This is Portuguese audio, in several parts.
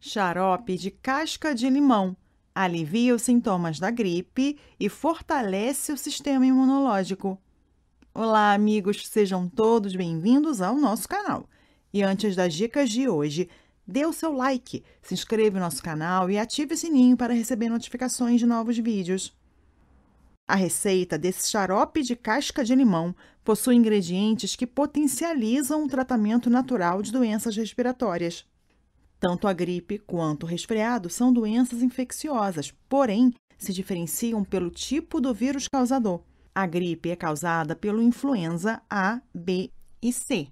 Xarope de casca de limão alivia os sintomas da gripe e fortalece o sistema imunológico. Olá, amigos, sejam todos bem-vindos ao nosso canal. E antes das dicas de hoje, dê o seu like, se inscreva no nosso canal e ative o sininho para receber notificações de novos vídeos. A receita desse xarope de casca de limão possui ingredientes que potencializam o tratamento natural de doenças respiratórias. Tanto a gripe quanto o resfriado são doenças infecciosas, porém se diferenciam pelo tipo do vírus causador. A gripe é causada pelo influenza A, B e C,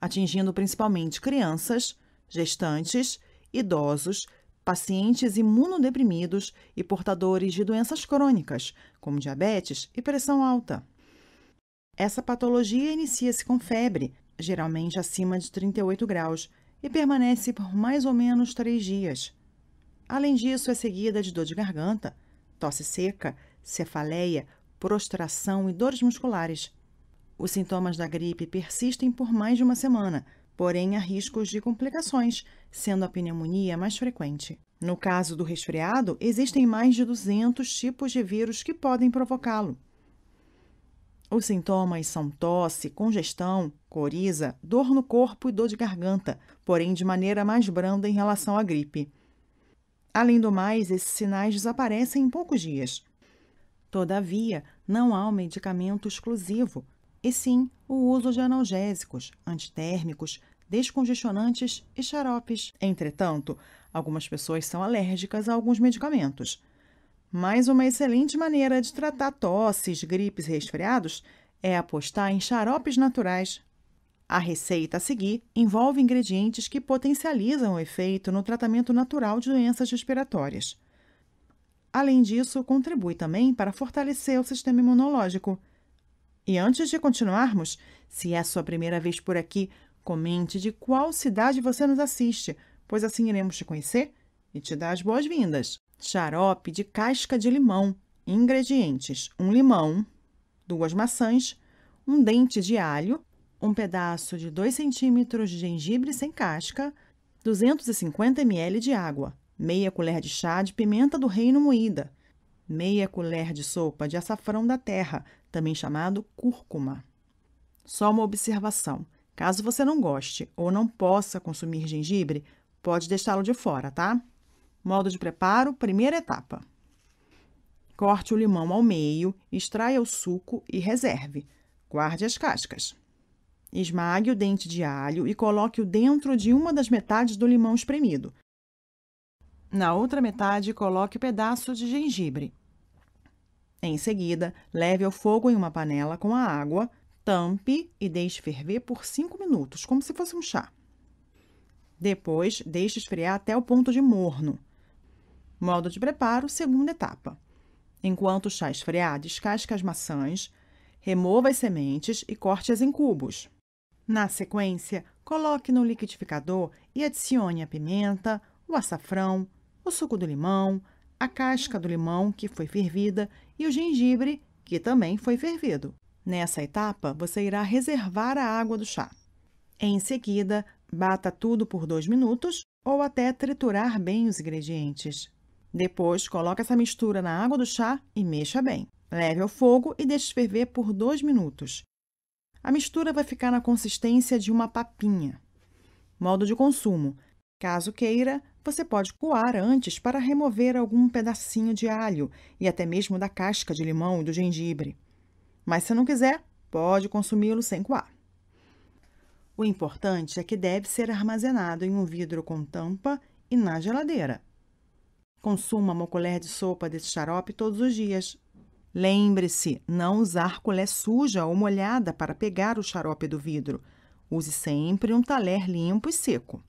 atingindo principalmente crianças, gestantes, idosos, pacientes imunodeprimidos e portadores de doenças crônicas, como diabetes e pressão alta. Essa patologia inicia-se com febre, geralmente acima de 38 graus, e permanece por mais ou menos três dias. Além disso, é seguida de dor de garganta, tosse seca, cefaleia, prostração e dores musculares. Os sintomas da gripe persistem por mais de uma semana, porém há riscos de complicações, sendo a pneumonia mais frequente. No caso do resfriado, existem mais de 200 tipos de vírus que podem provocá-lo. Os sintomas são tosse, congestão, coriza, dor no corpo e dor de garganta, porém de maneira mais branda em relação à gripe. Além do mais, esses sinais desaparecem em poucos dias. Todavia, não há um medicamento exclusivo, e sim o uso de analgésicos, antitérmicos, descongestionantes e xaropes. Entretanto, algumas pessoas são alérgicas a alguns medicamentos. Mas uma excelente maneira de tratar tosses, gripes e resfriados é apostar em xaropes naturais. A receita a seguir envolve ingredientes que potencializam o efeito no tratamento natural de doenças respiratórias. Além disso, contribui também para fortalecer o sistema imunológico. E antes de continuarmos, se é a sua primeira vez por aqui, comente de qual cidade você nos assiste, pois assim iremos te conhecer e te dar as boas-vindas. Xarope de casca de limão. Ingredientes: um limão, duas maçãs, um dente de alho, um pedaço de 2 cm de gengibre sem casca, 250 ml de água, meia colher de chá de pimenta do reino moída, meia colher de sopa de açafrão da terra, também chamado cúrcuma. Só uma observação: caso você não goste ou não possa consumir gengibre, pode deixá-lo de fora, tá? Modo de preparo, primeira etapa. Corte o limão ao meio, extraia o suco e reserve. Guarde as cascas. Esmague o dente de alho e coloque-o dentro de uma das metades do limão espremido. Na outra metade, coloque pedaços de gengibre. Em seguida, leve ao fogo em uma panela com a água, tampe e deixe ferver por 5 minutos, como se fosse um chá. Depois, deixe esfriar até o ponto de morno. Modo de preparo, segunda etapa. Enquanto o chá esfriar, descasque as maçãs, remova as sementes e corte-as em cubos. Na sequência, coloque no liquidificador e adicione a pimenta, o açafrão, o suco do limão, a casca do limão, que foi fervida, e o gengibre, que também foi fervido. Nessa etapa, você irá reservar a água do chá. Em seguida, bata tudo por dois minutos ou até triturar bem os ingredientes. Depois, coloque essa mistura na água do chá e mexa bem. Leve ao fogo e deixe ferver por 2 minutos. A mistura vai ficar na consistência de uma papinha. Modo de consumo: caso queira, você pode coar antes para remover algum pedacinho de alho e até mesmo da casca de limão e do gengibre. Mas se não quiser, pode consumi-lo sem coar. O importante é que deve ser armazenado em um vidro com tampa e na geladeira. Consuma uma colher de sopa desse xarope todos os dias. Lembre-se, não usar colher suja ou molhada para pegar o xarope do vidro. Use sempre um talher limpo e seco.